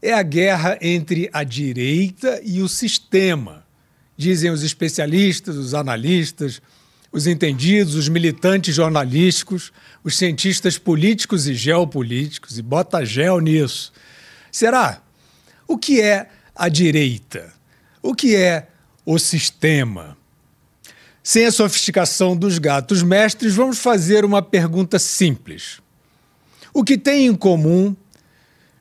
é a guerra entre a direita e o sistema. Dizem os especialistas, os analistas, os entendidos, os militantes jornalísticos, os cientistas políticos e geopolíticos, e bota gel nisso. Será? O que é a direita? O que é o sistema? Sem a sofisticação dos gatos mestres, vamos fazer uma pergunta simples. O que tem em comum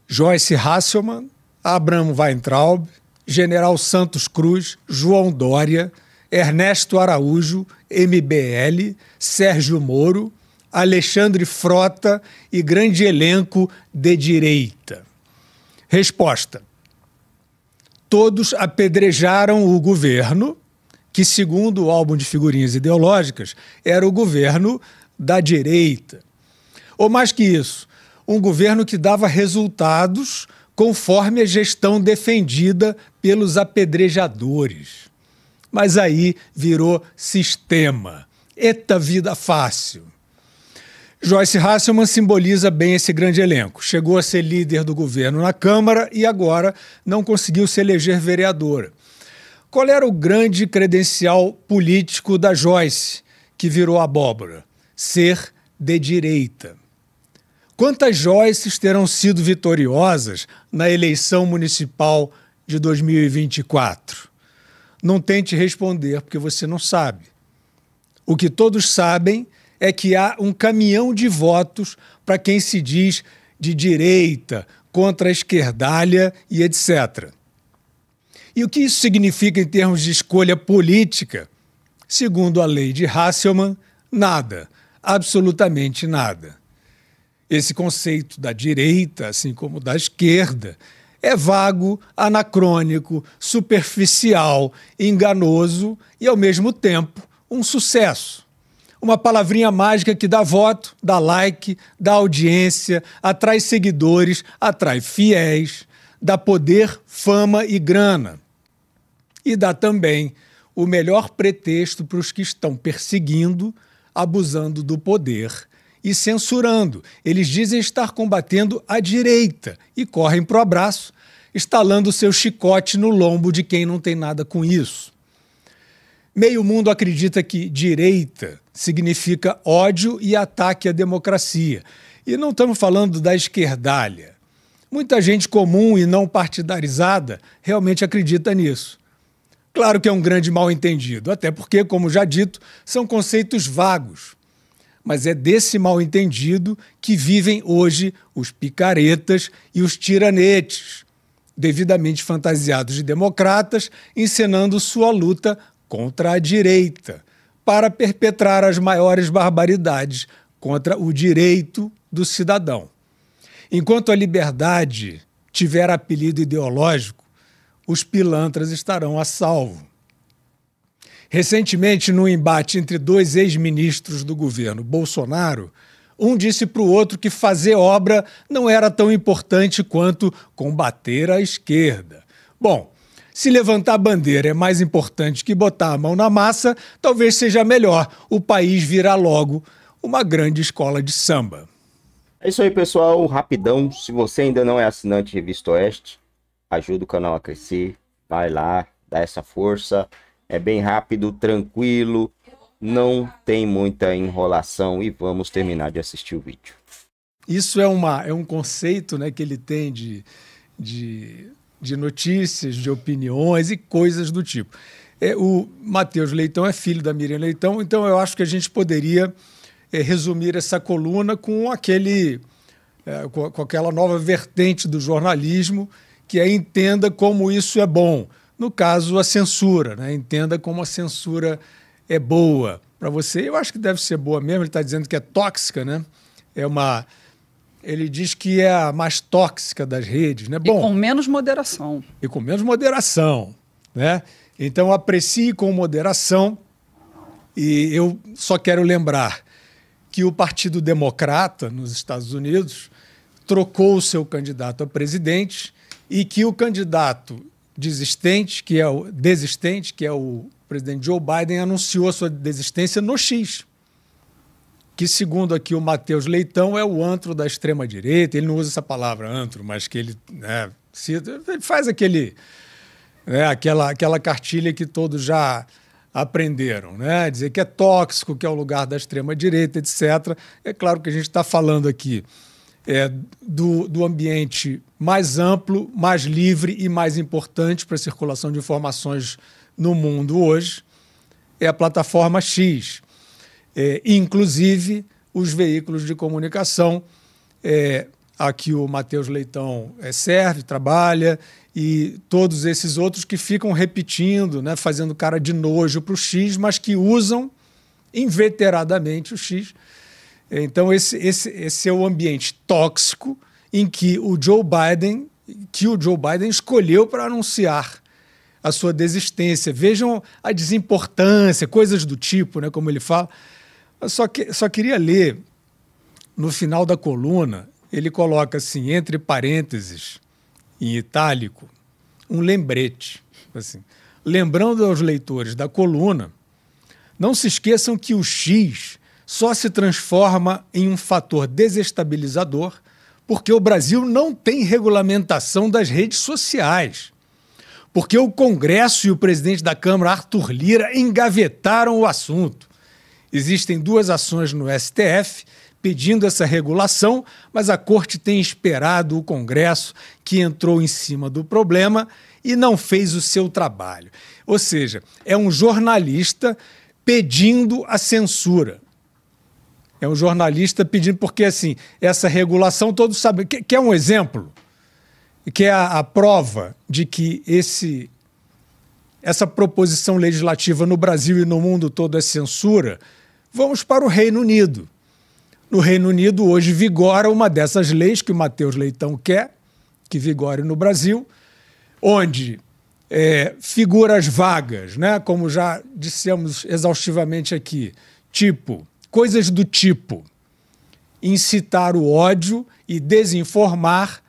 Joyce Hasselman, Abraham Weintraub, General Santos Cruz, João Dória, Ernesto Araújo, MBL, Sérgio Moro, Alexandre Frota e grande elenco de direita. Resposta: Todos apedrejaram o governo, que, segundo o álbum de figurinhas ideológicas, era o governo da direita. Ou mais que isso, um governo que dava resultados conforme a gestão defendida pelos apedrejadores. Mas aí virou sistema. Eta vida fácil. Joyce Hasselman simboliza bem esse grande elenco. Chegou a ser líder do governo na Câmara e agora não conseguiu se eleger vereadora. Qual era o grande credencial político da Joyce, que virou abóbora? Ser de direita. Quantas Joyces terão sido vitoriosas na eleição municipal de 2024? Não tente responder, porque você não sabe. O que todos sabem é que há um caminhão de votos para quem se diz de direita, contra a esquerdalha e etc. E o que isso significa em termos de escolha política? Segundo a lei de Hasselmann, nada, absolutamente nada. Esse conceito da direita, assim como da esquerda, é vago, anacrônico, superficial, enganoso e, ao mesmo tempo, um sucesso. Uma palavrinha mágica que dá voto, dá like, dá audiência, atrai seguidores, atrai fiéis, dá poder, fama e grana. E dá também o melhor pretexto para os que estão perseguindo, abusando do poder e censurando. Eles dizem estar combatendo a direita e correm para o abraço, estalando seu chicote no lombo de quem não tem nada com isso. Meio mundo acredita que direita significa ódio e ataque à democracia. E não estamos falando da esquerdalha. Muita gente comum e não partidarizada realmente acredita nisso. Claro que é um grande mal entendido, até porque, como já dito, são conceitos vagos mas é desse mal entendido que vivem hoje os picaretas e os tiranetes, devidamente fantasiados de democratas, encenando sua luta contra a direita, para perpetrar as maiores barbaridades contra o direito do cidadão. Enquanto a liberdade tiver apelido ideológico, os pilantras estarão a salvo. Recentemente, num embate entre dois ex-ministros do governo Bolsonaro, um disse para o outro que fazer obra não era tão importante quanto combater a esquerda. Bom, se levantar a bandeira é mais importante que botar a mão na massa, talvez seja melhor o país virar logo uma grande escola de samba. É isso aí, pessoal. Rapidão. Se você ainda não é assinante Revista Oeste, ajuda o canal a crescer. Vai lá, dá essa força. É bem rápido, tranquilo, não tem muita enrolação e vamos terminar de assistir o vídeo. Isso é, uma, é um conceito né, que ele tem de, de, de notícias, de opiniões e coisas do tipo. É, o Matheus Leitão é filho da Miriam Leitão, então eu acho que a gente poderia é, resumir essa coluna com aquele é, com, com aquela nova vertente do jornalismo que é entenda como isso é bom. No caso, a censura, né? entenda como a censura é boa para você. Eu acho que deve ser boa mesmo, ele está dizendo que é tóxica, né? É uma. Ele diz que é a mais tóxica das redes, né? Bom, e com menos moderação. E com menos moderação, né? Então aprecie com moderação. E eu só quero lembrar que o Partido Democrata nos Estados Unidos trocou o seu candidato a presidente e que o candidato desistente, que é o desistente, que é o presidente Joe Biden anunciou a sua desistência no X, que segundo aqui o Matheus Leitão é o antro da extrema direita. Ele não usa essa palavra antro, mas que ele, né, cita, ele faz aquele né, aquela aquela cartilha que todos já aprenderam, né? Dizer que é tóxico, que é o lugar da extrema direita, etc. É claro que a gente está falando aqui é, do, do ambiente mais amplo, mais livre e mais importante para a circulação de informações no mundo hoje é a plataforma X. É, inclusive os veículos de comunicação é, a que o Matheus Leitão é, serve, trabalha, e todos esses outros que ficam repetindo, né, fazendo cara de nojo para o X, mas que usam inveteradamente o X então, esse, esse, esse é o ambiente tóxico em que o Joe Biden, que o Joe Biden escolheu para anunciar a sua desistência. Vejam a desimportância, coisas do tipo, né, como ele fala. Eu só, que, só queria ler, no final da coluna, ele coloca assim, entre parênteses, em itálico, um lembrete. Assim, Lembrando aos leitores da coluna, não se esqueçam que o X só se transforma em um fator desestabilizador porque o Brasil não tem regulamentação das redes sociais. Porque o Congresso e o presidente da Câmara, Arthur Lira, engavetaram o assunto. Existem duas ações no STF pedindo essa regulação, mas a corte tem esperado o Congresso, que entrou em cima do problema e não fez o seu trabalho. Ou seja, é um jornalista pedindo a censura. É um jornalista pedindo, porque assim, essa regulação todos sabem. Que, que é um exemplo, que é a, a prova de que esse, essa proposição legislativa no Brasil e no mundo todo é censura. Vamos para o Reino Unido. No Reino Unido, hoje, vigora uma dessas leis que o Matheus Leitão quer, que vigore no Brasil, onde é, figuras vagas, né, como já dissemos exaustivamente aqui, tipo coisas do tipo incitar o ódio e desinformar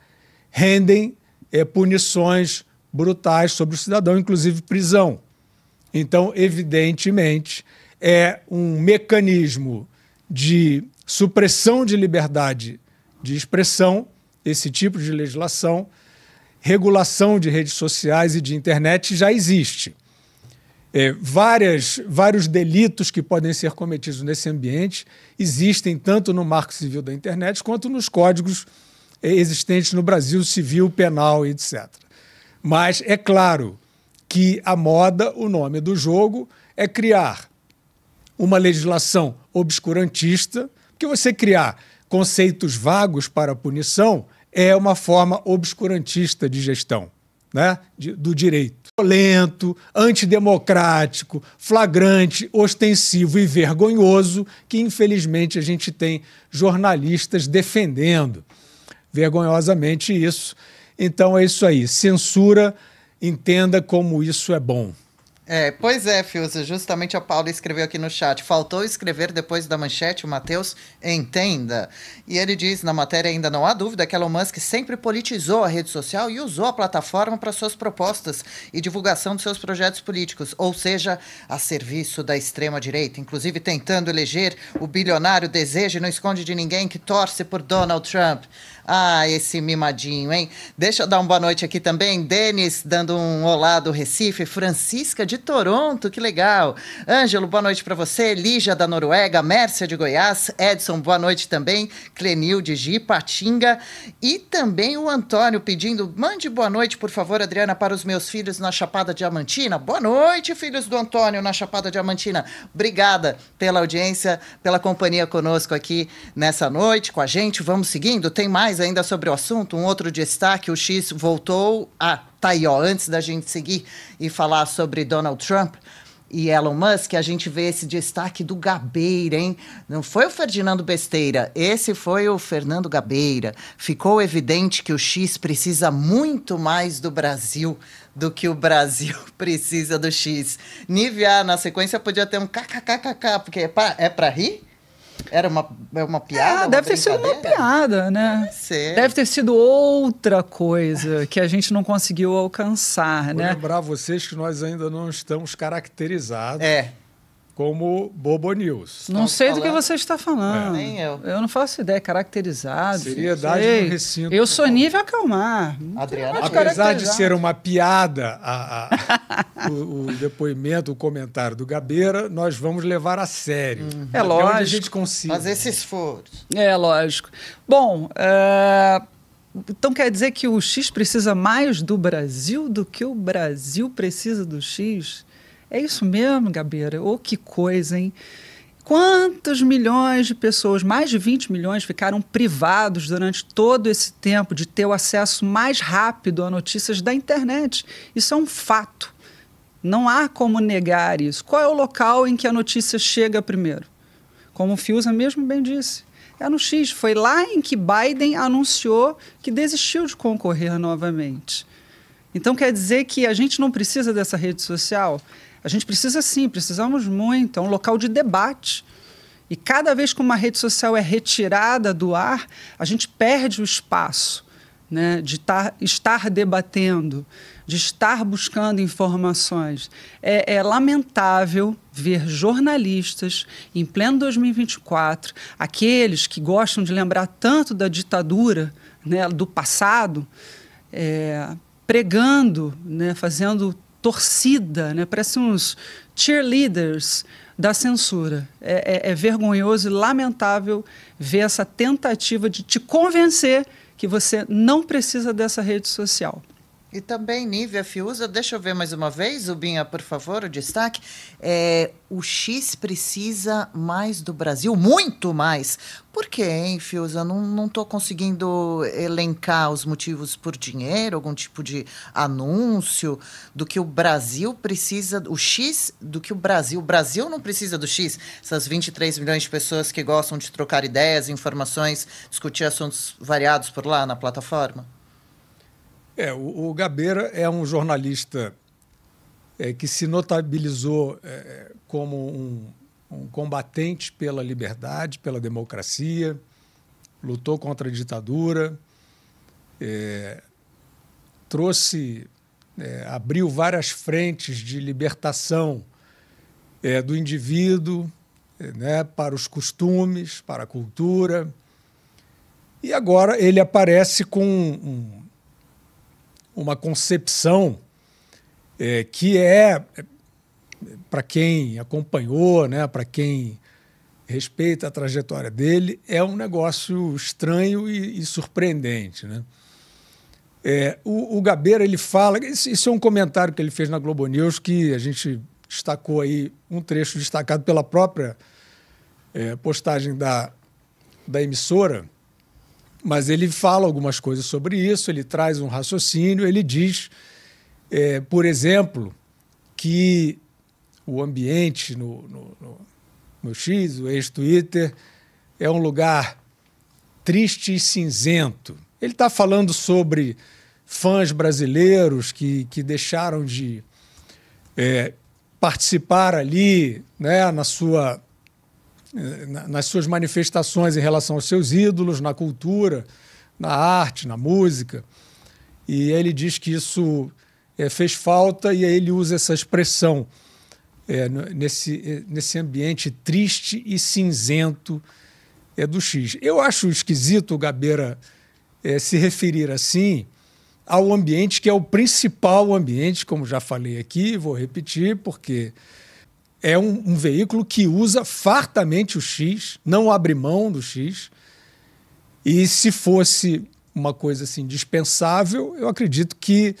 rendem é, punições brutais sobre o cidadão, inclusive prisão. Então, evidentemente, é um mecanismo de supressão de liberdade de expressão, esse tipo de legislação, regulação de redes sociais e de internet já existe é, várias, vários delitos que podem ser cometidos nesse ambiente existem tanto no marco civil da internet quanto nos códigos é, existentes no Brasil, civil, penal, etc. Mas é claro que a moda, o nome do jogo, é criar uma legislação obscurantista, porque você criar conceitos vagos para punição é uma forma obscurantista de gestão né, de, do direito violento, antidemocrático, flagrante, ostensivo e vergonhoso que, infelizmente, a gente tem jornalistas defendendo. Vergonhosamente, isso. Então, é isso aí. Censura, entenda como isso é bom. É, pois é, Filza, justamente a Paula escreveu aqui no chat. Faltou escrever depois da manchete, o Matheus entenda. E ele diz na matéria: ainda não há dúvida que Elon Musk sempre politizou a rede social e usou a plataforma para suas propostas e divulgação de seus projetos políticos, ou seja, a serviço da extrema-direita, inclusive tentando eleger o bilionário deseja e não esconde de ninguém que torce por Donald Trump. Ah, esse mimadinho, hein? Deixa eu dar uma boa noite aqui também. Denis, dando um olá do Recife. Francisca de Toronto, que legal. Ângelo, boa noite para você. Lígia da Noruega, Mércia de Goiás. Edson, boa noite também. Clenil de Gipatinga. E também o Antônio pedindo, mande boa noite, por favor, Adriana, para os meus filhos na Chapada Diamantina. Boa noite, filhos do Antônio na Chapada Diamantina. Obrigada pela audiência, pela companhia conosco aqui nessa noite, com a gente. Vamos seguindo, tem mais ainda sobre o assunto, um outro destaque, o X voltou a... tá aí, ó, antes da gente seguir e falar sobre Donald Trump e Elon Musk, a gente vê esse destaque do Gabeira, hein? Não foi o Ferdinando Besteira, esse foi o Fernando Gabeira. Ficou evidente que o X precisa muito mais do Brasil do que o Brasil precisa do X. Nivea, na sequência, podia ter um kkkk, porque é para é pra rir? Era uma, é uma piada? É, deve uma ter sido uma piada, né? Deve, deve, ter sido outra coisa que a gente não conseguiu alcançar, Vou né? lembrar vocês que nós ainda não estamos caracterizados. É como Bobo News. Não Estamos sei falando. do que você está falando. É. Nem eu. Eu não faço ideia. Caracterizado. Seriedade sei. no recinto. Eu sou nível acalmar. Adriana. Apesar de ser uma piada a, a, o, o, depoimento, o comentário do Gabeira, nós vamos levar a sério. Uhum. É lógico. Onde a gente consiga. Fazer esse esforço. É lógico. Bom, eh, Então quer dizer que o X precisa mais do Brasil do que o Brasil precisa do X? É isso mesmo, Gabeira? Ô, oh, que coisa, hein? Quantos milhões de pessoas, mais de 20 milhões, ficaram privados durante todo esse tempo de ter o acesso mais rápido a notícias da internet? Isso é um fato. Não há como negar isso. Qual é o local em que a notícia chega primeiro? Como o Fiuza mesmo bem disse, é no X. Foi lá em que Biden anunciou que desistiu de concorrer novamente. Então quer dizer que a gente não precisa dessa rede social? A gente precisa sim, precisamos muito. É um local de debate. E cada vez que uma rede social é retirada do ar, a gente perde o espaço né, de tar, estar debatendo, de estar buscando informações. É, é lamentável ver jornalistas, em pleno 2024, aqueles que gostam de lembrar tanto da ditadura, né, do passado, é, pregando, né, fazendo torcida, né? Parece uns cheerleaders da censura. É, é, é vergonhoso e lamentável ver essa tentativa de te convencer que você não precisa dessa rede social. E também Nívia Fiuza, deixa eu ver mais uma vez, Zubinha, por favor, o destaque. É, o X precisa mais do Brasil, muito mais. Por quê, hein, Fiuza? Não, não conseguindo elencar os motivos por dinheiro, algum tipo de anúncio do que o Brasil precisa, o X do que o Brasil. O Brasil não precisa do X. Essas 23 milhões de pessoas que gostam de trocar ideias, informações, discutir assuntos variados por lá na plataforma. É, o, o Gabeira é um jornalista é, que se notabilizou é, como um, um combatente pela liberdade, pela democracia, lutou contra a ditadura, é, trouxe, é, abriu várias frentes de libertação é, do indivíduo é, né, para os costumes, para a cultura. E agora ele aparece com um, uma concepção é, que é, é para quem acompanhou, né, para quem respeita a trajetória dele, é um negócio estranho e, e surpreendente. Né? É, o, o Gabeira ele fala, esse, é um comentário que ele fez na Globo News que a gente destacou aí um trecho destacado pela própria é, postagem da, da emissora mas ele fala algumas coisas sobre isso, ele traz um raciocínio, ele diz, é, por exemplo, que o ambiente no, no, no, no X, o ex-Twitter, é um lugar triste e cinzento. Ele está falando sobre fãs brasileiros que, que deixaram de é, participar ali né, na sua nas suas manifestações em relação aos seus ídolos, na cultura, na arte, na música. E ele diz que isso é, fez falta e aí ele usa essa expressão é, nesse, eh, nesse ambiente triste e cinzento é, do X. Eu acho esquisito o Gabeira se referir assim ao ambiente que é o principal ambiente, como já falei aqui, vou repetir, porque é um, um, veículo que usa fartamente o X, não abre mão do X. E se fosse uma coisa assim dispensável, eu acredito que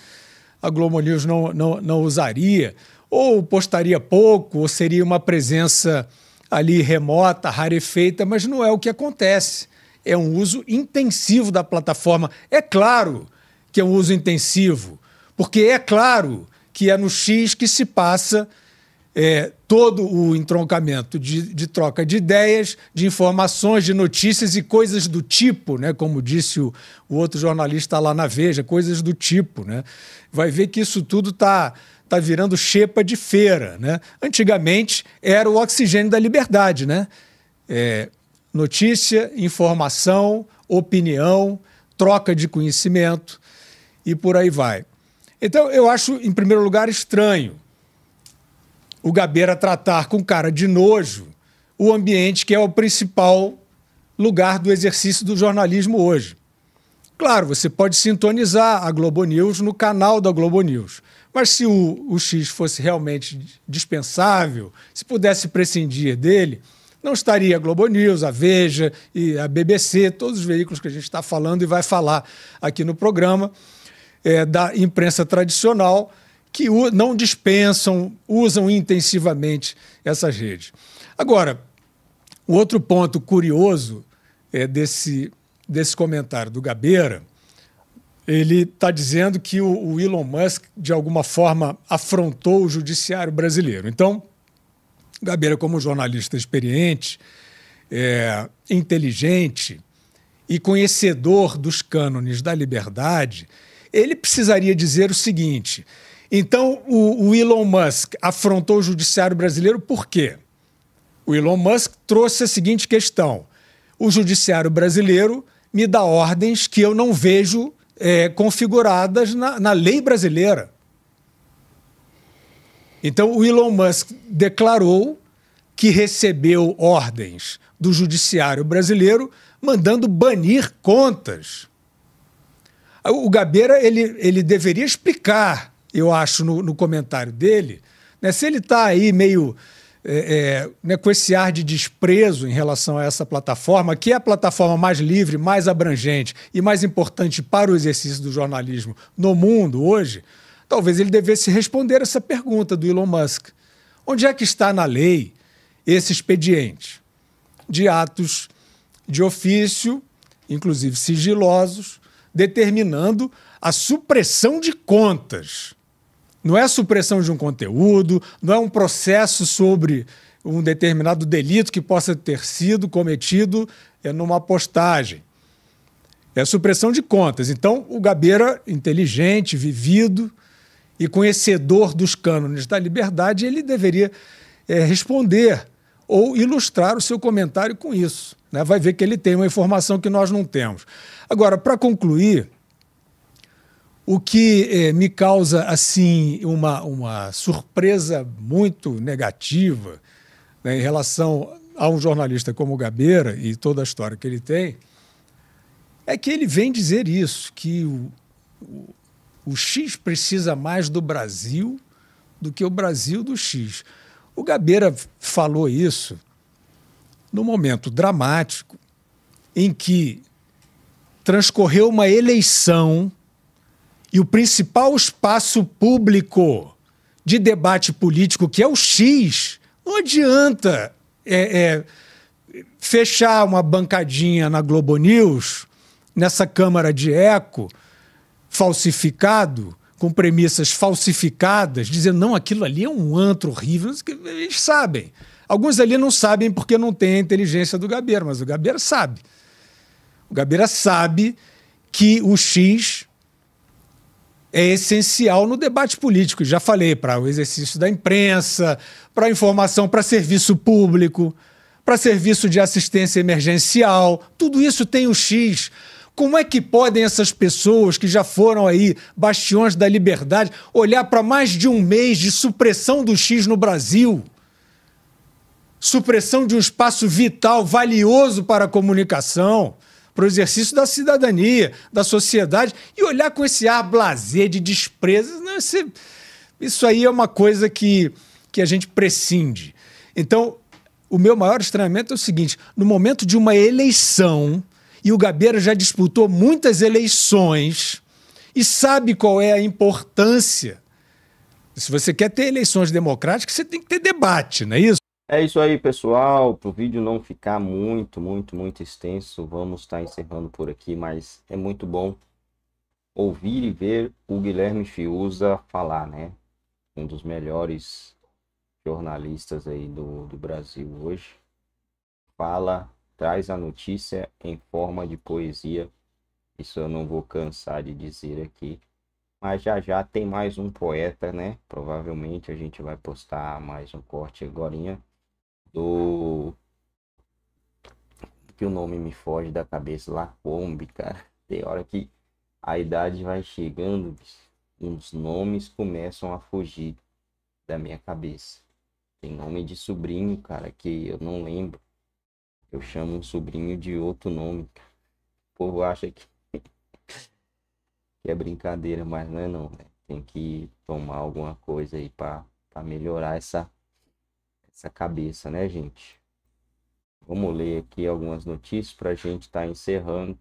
a Globo News não, não, não usaria, ou postaria pouco, ou seria uma presença ali remota, rarefeita, mas não é o que acontece. É um uso intensivo da plataforma. É claro que é um uso intensivo, porque é claro que é no X que se passa é, todo o entroncamento de, de, troca de ideias, de informações, de notícias e coisas do tipo, né? como disse o, o outro jornalista lá na Veja, coisas do tipo. Né? Vai ver que isso tudo está tá virando chepa de feira. Né? Antigamente era o oxigênio da liberdade. Né? É, notícia, informação, opinião, troca de conhecimento e por aí vai. Então, eu acho, em primeiro lugar, estranho o Gabeira tratar com cara de nojo o ambiente que é o principal lugar do exercício do jornalismo hoje. Claro, você pode sintonizar a Globo News no canal da Globo News. Mas se o, o X fosse realmente dispensável, se pudesse prescindir dele, não estaria a Globo News, a Veja e a BBC, todos os veículos que a gente está falando e vai falar aqui no programa é, da imprensa tradicional que não dispensam, usam intensivamente essas redes. Agora, o outro ponto curioso é desse, desse comentário do Gabeira, ele está dizendo que o, o, Elon Musk, de alguma forma, afrontou o judiciário brasileiro. Então, Gabeira, como jornalista experiente, é, inteligente e conhecedor dos cânones da liberdade, ele precisaria dizer o seguinte: então, o, o Elon Musk afrontou o judiciário brasileiro por quê? O Elon Musk trouxe a seguinte questão: o judiciário brasileiro me dá ordens que eu não vejo é, configuradas na, na lei brasileira. Então, o Elon Musk declarou que recebeu ordens do judiciário brasileiro mandando banir contas. O Gabeira ele, ele deveria explicar eu acho, no, no comentário dele. Né? Se ele está aí meio é, é, né, com esse ar de desprezo em relação a essa plataforma, que é a plataforma mais livre, mais abrangente e mais importante para o exercício do jornalismo no mundo hoje, talvez ele devesse responder essa pergunta do Elon Musk. Onde é que está na lei esse expediente de atos de ofício, inclusive sigilosos, determinando a supressão de contas? Não é supressão de um conteúdo, não é um processo sobre um determinado delito que possa ter sido cometido é numa postagem. É supressão de contas. Então, o Gabeira, inteligente, vivido e conhecedor dos cânones da liberdade, ele deveria é, responder ou ilustrar o seu comentário com isso. Né? Vai ver que ele tem uma informação que nós não temos. Agora, para concluir, o que eh, me causa assim uma, uma surpresa muito negativa né, em relação a um jornalista como o Gabeira e toda a história que ele tem, é que ele vem dizer isso, que o, o, o X precisa mais do Brasil do que o Brasil do X. O Gabeira falou isso no momento dramático em que transcorreu uma eleição e o principal espaço público de debate político, que é o X, não adianta é, é, fechar uma bancadinha na Globo News, nessa Câmara de Eco, falsificado, com premissas falsificadas, dizendo, não, aquilo ali é um antro horrível. Eles sabem. Alguns ali não sabem porque não têm a inteligência do Gabeira, mas o Gabeira sabe. O Gabeira sabe que o X é essencial no debate político. Já falei, para o exercício da imprensa, para a informação, para serviço público, para serviço de assistência emergencial. Tudo isso tem o X. Como é que podem essas pessoas que já foram aí bastiões da liberdade olhar para mais de um mês de supressão do X no Brasil? Supressão de um espaço vital, valioso para a comunicação para o exercício da cidadania, da sociedade, e olhar com esse ar blazer de desprezo, não, né, esse, isso aí é uma coisa que, que a gente prescinde. Então, o meu maior estranhamento é o seguinte: no momento de uma eleição, e o Gabeira já disputou muitas eleições, e sabe qual é a importância. Se você quer ter eleições democráticas, você tem que ter debate, não é isso? É isso aí, pessoal. Para o vídeo não ficar muito, muito, muito extenso, vamos estar tá encerrando por aqui, mas é muito bom ouvir e ver o Guilherme Fiuza falar, né? Um dos melhores jornalistas aí do, do Brasil hoje. Fala, traz a notícia em forma de poesia. Isso eu não vou cansar de dizer aqui. Mas já já tem mais um poeta, né? Provavelmente a gente vai postar mais um corte agora do que o nome me foge da cabeça, lá, Kombi, cara. Tem hora que a idade vai chegando, uns nomes começam a fugir da minha cabeça. Tem nome de sobrinho, cara, que eu não lembro. Eu chamo um sobrinho de outro nome. Cara. O povo acha que, que é brincadeira, mas não é não, né? Tem que tomar alguma coisa aí para melhorar essa essa cabeça, né, gente? Vamos ler aqui algumas notícias para a gente estar tá encerrando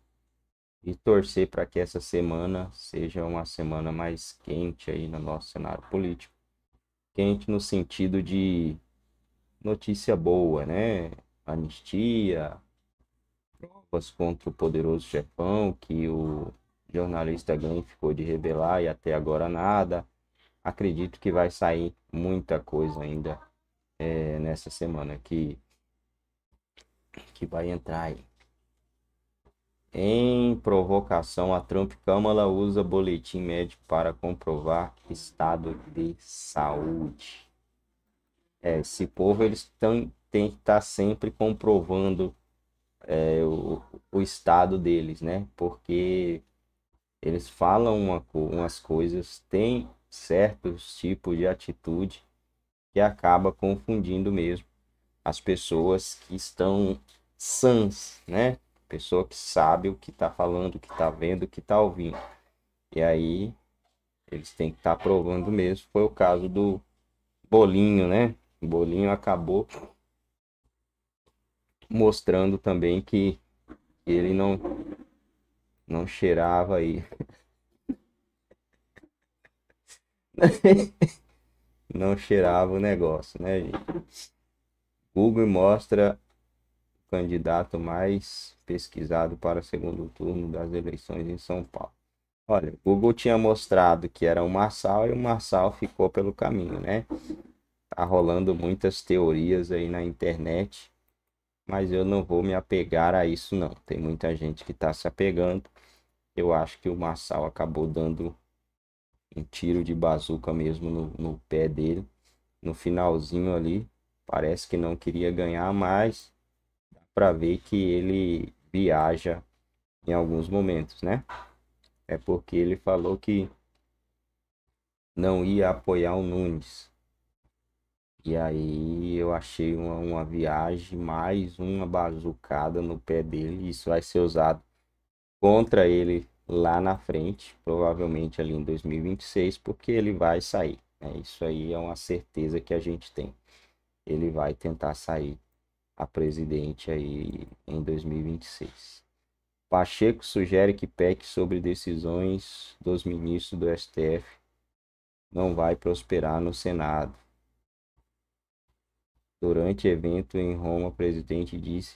e torcer para que essa semana seja uma semana mais quente aí no nosso cenário político. Quente no sentido de notícia boa, né? Anistia, provas contra o poderoso Japão, que o jornalista Glenn ficou de revelar e até agora nada. Acredito que vai sair muita coisa ainda é, nessa semana que, que vai entrar aí. Em provocação a Trump, Câmara usa boletim médico para comprovar estado de saúde. É, esse povo eles tão, tem que estar tá sempre comprovando é, o, o estado deles, né? Porque eles falam uma, umas coisas, têm certos tipos de atitude que acaba confundindo mesmo as pessoas que estão sãs, né? Pessoa que sabe o que está falando, o que está vendo, o que está ouvindo. E aí eles têm que estar tá provando mesmo. Foi o caso do Bolinho, né? O Bolinho acabou mostrando também que ele não não cheirava aí. não cheirava o negócio, né, gente? Google mostra o candidato mais pesquisado para segundo turno das eleições em São Paulo. Olha, o Google tinha mostrado que era o Marçal e o Marçal ficou pelo caminho, né? Tá rolando muitas teorias aí na internet, mas eu não vou me apegar a isso não. Tem muita gente que está se apegando. Eu acho que o Marçal acabou dando um tiro de bazuca mesmo no, no pé dele. No finalzinho ali, parece que não queria ganhar, mas dá pra ver que ele viaja em alguns momentos, né? É porque ele falou que não ia apoiar o Nunes. E aí eu achei uma, uma viagem, mais uma bazucada no pé dele. Isso vai ser usado contra ele lá na frente, provavelmente ali em 2026, porque ele vai sair. Né? Isso aí é uma certeza que a gente tem. Ele vai tentar sair a presidente aí em 2026. Pacheco sugere que PEC sobre decisões dos ministros do STF não vai prosperar no Senado. Durante evento em Roma, o presidente disse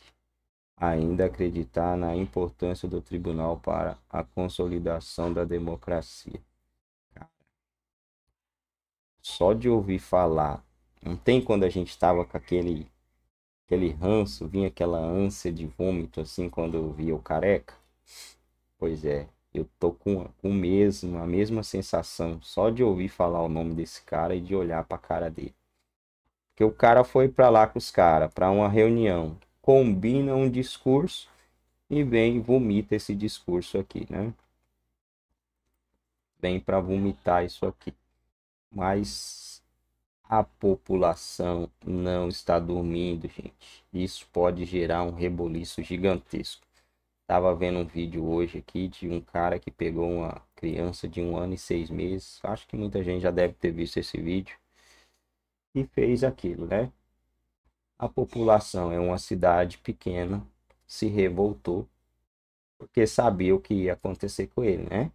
ainda acreditar na importância do tribunal para a consolidação da democracia. Só de ouvir falar, não tem quando a gente estava com aquele aquele ranço, vinha aquela ânsia de vômito assim quando eu via o careca. Pois é, eu tô com, com mesmo, a mesma sensação só de ouvir falar o nome desse cara e de olhar para a cara dele. Porque o cara foi para lá com os caras, para uma reunião, combina um discurso e vem vomita esse discurso aqui, né? Vem para vomitar isso aqui. Mas a população não está dormindo, gente. Isso pode gerar um reboliço gigantesco. Tava vendo um vídeo hoje aqui de um cara que pegou uma criança de um ano e seis meses. Acho que muita gente já deve ter visto esse vídeo. E fez aquilo, né? A população em é uma cidade pequena se revoltou porque sabia o que ia acontecer com ele, né?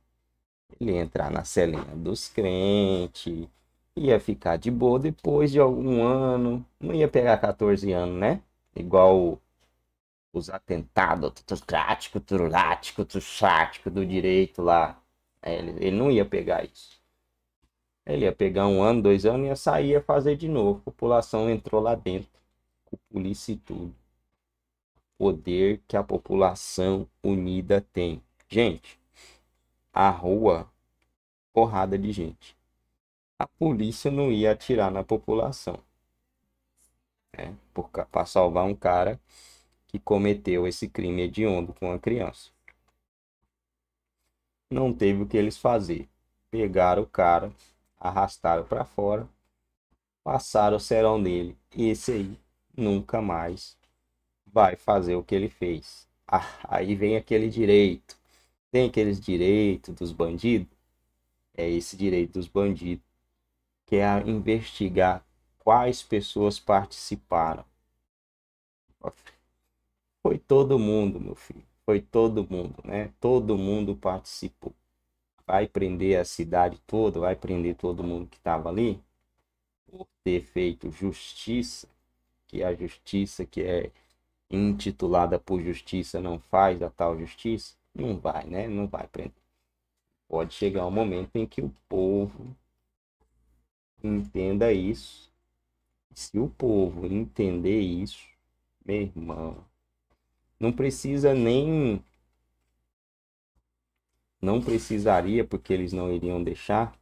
Ele ia entrar na celinha dos crentes, ia ficar de boa depois de algum ano, não ia pegar 14 anos, né? Igual os atentados autocráticos, trulático, truxático do direito lá. É, ele, ele não ia pegar isso. Ele ia pegar um ano, dois anos, ia sair, ia fazer de novo. A população entrou lá dentro com tudo Poder que a população unida tem. Gente, a rua porrada de gente. A polícia não ia atirar na população. Né? Para salvar um cara que cometeu esse crime hediondo com a criança. Não teve o que eles fazer. Pegaram o cara, arrastaram para fora, passaram o serão nele. esse aí nunca mais vai fazer o que ele fez. Ah, aí vem aquele direito. Tem aqueles direitos dos bandidos? É esse direito dos bandidos, que é a investigar quais pessoas participaram. Foi todo mundo, meu filho. Foi todo mundo, né? Todo mundo participou. Vai prender a cidade toda, vai prender todo mundo que estava ali por ter feito justiça que é a justiça que é intitulada por justiça não faz a tal justiça, não vai, né? Não vai prender. Pode chegar um momento em que o povo entenda isso. Se o povo entender isso, meu irmão, não precisa nem não precisaria porque eles não iriam deixar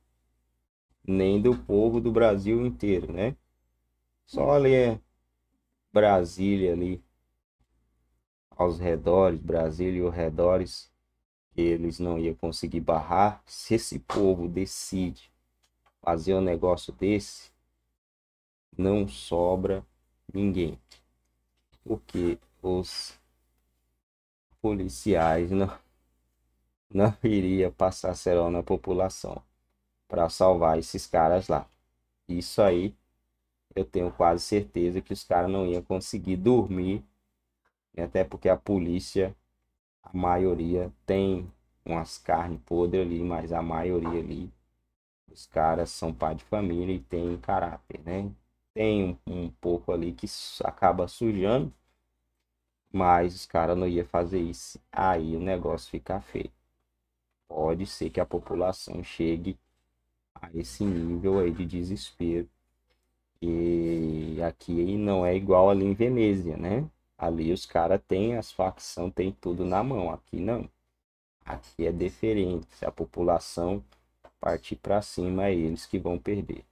nem do povo do Brasil inteiro, né? Só ali é Brasília ali, aos redores, Brasília e os redores, eles não iam conseguir barrar. Se esse povo decide fazer um negócio desse, não sobra ninguém. Porque os policiais não, não iria passar serão na população para salvar esses caras lá. Isso aí eu tenho quase certeza que os caras não iam conseguir dormir, né, até porque a polícia, a maioria tem umas carnes podres ali, mas a maioria ali, os caras são pai de família e tem caráter, né? Tem um, um pouco ali que acaba sujando, mas os caras não iam fazer isso, aí o negócio fica feio. Pode ser que a população chegue a esse nível aí de desespero porque aqui não é igual ali em Veneza, né? Ali os caras têm as facções, tem tudo na mão, aqui não. Aqui é diferente, se a população partir para cima, é eles que vão perder.